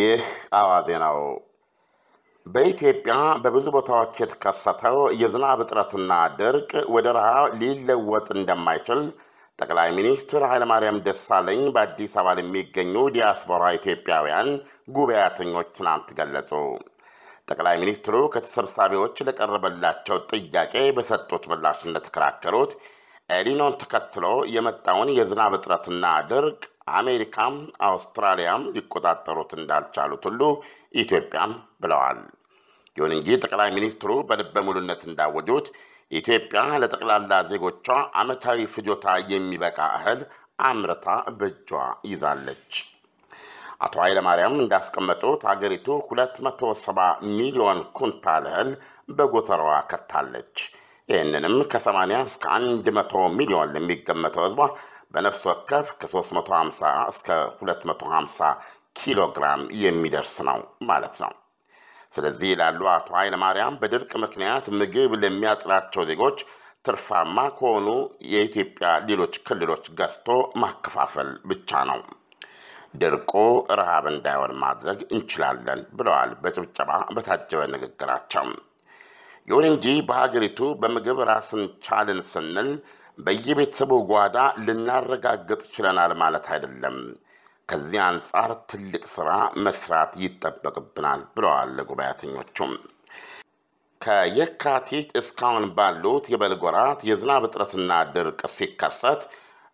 ይህ አዋዜ ነው። በኢትዮጵያ በብዙ ቦታዎች የተከሰተው የዝናብ እጥረትና ድርቅ ወደ ረሃብ ሊለወጥ እንደማይችል ጠቅላይ ሚኒስትር ኃይለማርያም ደሳለኝ በአዲስ አበባ የሚገኙ ዲያስፖራ ኢትዮጵያውያን ጉባኤተኞች ትናንት ገለጹ። ጠቅላይ ሚኒስትሩ ከተሰብሳቢዎች ለቀረበላቸው ጥያቄ በሰጡት ምላሽ እንደተከራከሩት ኤሊኖን ተከትሎ የመጣውን የዝናብ እጥረትና ድርቅ አሜሪካም አውስትራሊያም ሊቆጣጠሩት እንዳልቻሉት ሁሉ ኢትዮጵያም ብለዋል። ይሁን እንጂ ጠቅላይ ሚኒስትሩ በልበ ሙሉነት እንዳወጁት ኢትዮጵያ ለጠቅላላ ዜጎቿ ዓመታዊ ፍጆታ የሚበቃ እህል አምርታ በእጇ ይዛለች። አቶ ኃይለማርያም እንዳስቀመጡት አገሪቱ 270 ሚሊዮን ኩንታል እህል በጎተሯዋ ከታለች። ይህንንም ከ80 እስከ 100 ሚሊዮን ለሚገመተው ህዝቧ በነፍስ ወከፍ ከ350 እስከ 250 ኪሎ ግራም የሚደርስ ነው ማለት ነው። ስለዚህ ይላሉ አቶ ኃይለ ማርያም በድርቅ ምክንያት ምግብ ለሚያጥራቸው ዜጎች ትርፋማ ከሆኑ የኢትዮጵያ ሌሎች ክልሎች ገዝቶ ማከፋፈል ብቻ ነው። ድርቁ ረሃብ እንዳይሆን ማድረግ እንችላለን ብለዋል በጭብጨባ በታጀበ ንግግራቸው። ይሁን እንጂ በሀገሪቱ በምግብ ራስን ቻልን ስንል በየቤተሰቡ ጓዳ ልናረጋግጥ ችለናል ማለት አይደለም። ከዚህ አንጻር ትልቅ ስራ መስራት ይጠበቅብናል ብለዋል ጉባኤተኞቹም። ከየካቲት እስካሁን ባሉት የበልግ ወራት የዝናብ እጥረትና ድርቅ ሲከሰት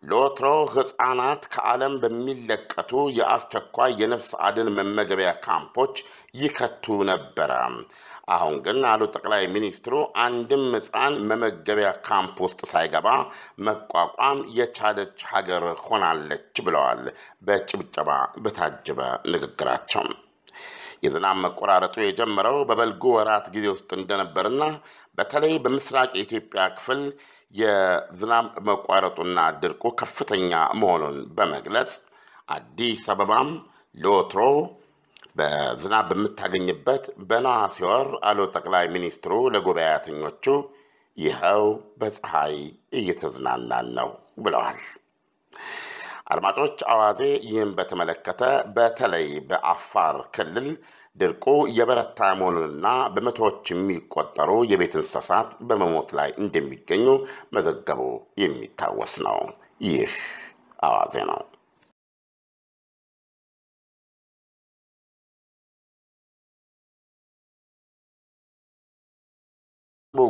ለወትሮ ሕፃናት ከዓለም በሚለቀቱ የአስቸኳይ የነፍስ አድን መመገቢያ ካምፖች ይከቱ ነበረ። አሁን ግን አሉ ጠቅላይ ሚኒስትሩ አንድም ሕፃን መመገቢያ ካምፕ ውስጥ ሳይገባ መቋቋም የቻለች ሀገር ሆናለች ብለዋል። በጭብጨባ በታጀበ ንግግራቸው የዝናብ መቆራረጡ የጀመረው በበልጉ ወራት ጊዜ ውስጥ እንደነበርና በተለይ በምስራቅ የኢትዮጵያ ክፍል የዝናብ መቋረጡና ድርቁ ከፍተኛ መሆኑን በመግለጽ አዲስ አበባም ለወትሮ በዝናብ በምታገኝበት በነሐሴ ወር አሉ ጠቅላይ ሚኒስትሩ ለጉባኤተኞቹ። ይኸው በፀሐይ እየተዝናናን ነው ብለዋል። አድማጮች፣ አዋዜ ይህም በተመለከተ በተለይ በአፋር ክልል ድርቁ የበረታ መሆኑንና በመቶዎች የሚቆጠሩ የቤት እንስሳት በመሞት ላይ እንደሚገኙ መዘገቡ የሚታወስ ነው። ይህ አዋዜ ነው።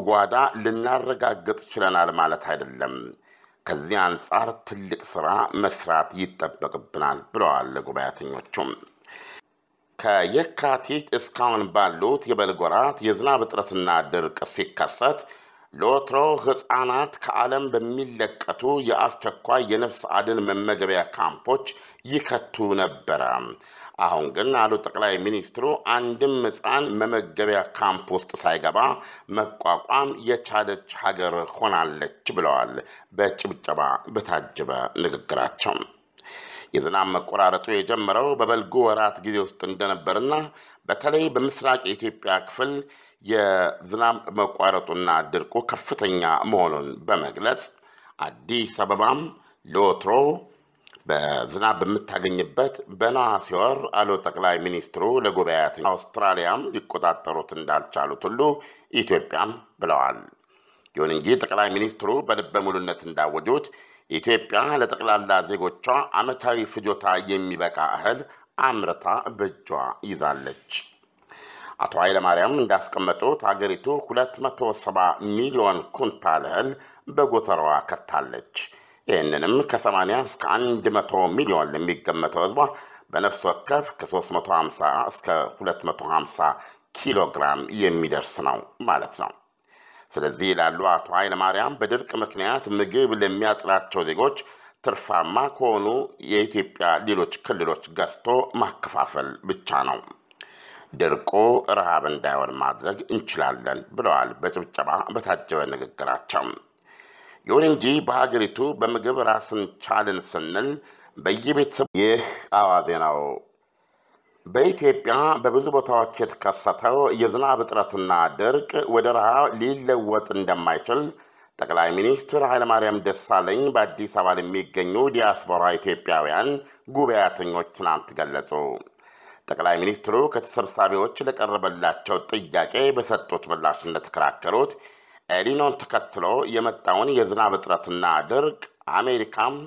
ጓዳ ልናረጋግጥ ችለናል ማለት አይደለም። ከዚህ አንጻር ትልቅ ስራ መስራት ይጠበቅብናል ብለዋል ጉባኤተኞቹም። ከየካቲት እስካሁን ባሉት የበልግ ወራት የዝናብ እጥረትና ድርቅ ሲከሰት ለወትሮ ሕፃናት ከዓለም በሚለቀቱ የአስቸኳይ የነፍስ አድን መመገቢያ ካምፖች ይከቱ ነበረ። አሁን ግን አሉ ጠቅላይ ሚኒስትሩ፣ አንድም ሕፃን መመገቢያ ካምፕ ውስጥ ሳይገባ መቋቋም የቻለች ሀገር ሆናለች ብለዋል። በጭብጨባ በታጀበ ንግግራቸው የዝናብ መቆራረጡ የጀመረው በበልጉ ወራት ጊዜ ውስጥ እንደነበርና በተለይ በምስራቅ የኢትዮጵያ ክፍል የዝናብ መቋረጡና ድርቁ ከፍተኛ መሆኑን በመግለጽ አዲስ አበባም ለወትሮ በዝናብ በምታገኝበት በነሐሴ ወር አሉ ጠቅላይ ሚኒስትሩ ለጉባኤያት አውስትራሊያም ሊቆጣጠሩት እንዳልቻሉት ሁሉ ኢትዮጵያም ብለዋል። ይሁን እንጂ ጠቅላይ ሚኒስትሩ በልበ ሙሉነት እንዳወጁት ኢትዮጵያ ለጠቅላላ ዜጎቿ ዓመታዊ ፍጆታ የሚበቃ እህል አምርታ በእጇ ይዛለች። አቶ ኃይለማርያም እንዳስቀመጡት ሀገሪቱ 270 ሚሊዮን ኩንታል እህል በጎተራዋ ከታለች። ይህንንም ከ80 እስከ 100 ሚሊዮን ለሚገመተው ህዝቧ በነፍስ ወከፍ ከ350 እስከ 250 ኪሎ ግራም የሚደርስ ነው ማለት ነው። ስለዚህ ይላሉ አቶ ኃይለማርያም በድርቅ ምክንያት ምግብ ለሚያጥራቸው ዜጎች ትርፋማ ከሆኑ የኢትዮጵያ ሌሎች ክልሎች ገዝቶ ማከፋፈል ብቻ ነው። ድርቁ ረሃብ እንዳይሆን ማድረግ እንችላለን ብለዋል በጭብጨባ በታጀበ ንግግራቸው። ይሁን እንጂ በሀገሪቱ በምግብ ራስን ቻልን ስንል በየቤተሰቡ ይህ አዋዜ ነው። በኢትዮጵያ በብዙ ቦታዎች የተከሰተው የዝናብ እጥረትና ድርቅ ወደ ረሃብ ሊለወጥ እንደማይችል ጠቅላይ ሚኒስትር ኃይለማርያም ደሳለኝ በአዲስ አበባ ለሚገኙ ዲያስፖራ ኢትዮጵያውያን ጉባኤተኞች ትናንት ገለጹ። ጠቅላይ ሚኒስትሩ ከተሰብሳቢዎች ለቀረበላቸው ጥያቄ በሰጡት ምላሽ እንደተከራከሩት ኤሊኖን ተከትሎ የመጣውን የዝናብ እጥረትና ድርቅ አሜሪካም